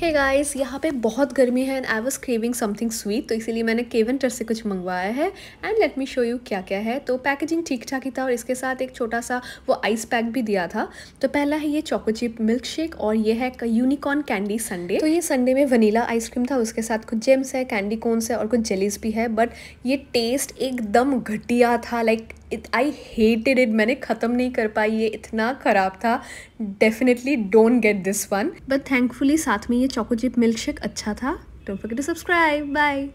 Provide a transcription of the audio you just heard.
hey guys यहाँ पे बहुत गर्मी है and I was craving something sweet तो इसीलिए मैंने केवेंटर से कुछ मंगवाया है and let me show you क्या क्या है तो पैकेजिंग ठीक ठाक ही था और इसके साथ एक छोटा सा वो आइस पैक भी दिया था तो पहला है ये चॉकोचिप मिल्क शेक और ये है यूनिकॉर्न कैंडी संडे तो ये संडे में वनीला आइसक्रीम था उसके साथ कुछ जेम्स है कैंडी कॉन्स है और कुछ जेलीज भी है बट ये टेस्ट एकदम घटिया था लाइक इत आई हेटेड इट मैंने ख़त्म नहीं कर पाई ये इतना ख़राब था definitely don't get this one but thankfully साथ में ये चॉको चिप मिल्क शेक अच्छा था don't forget to subscribe bye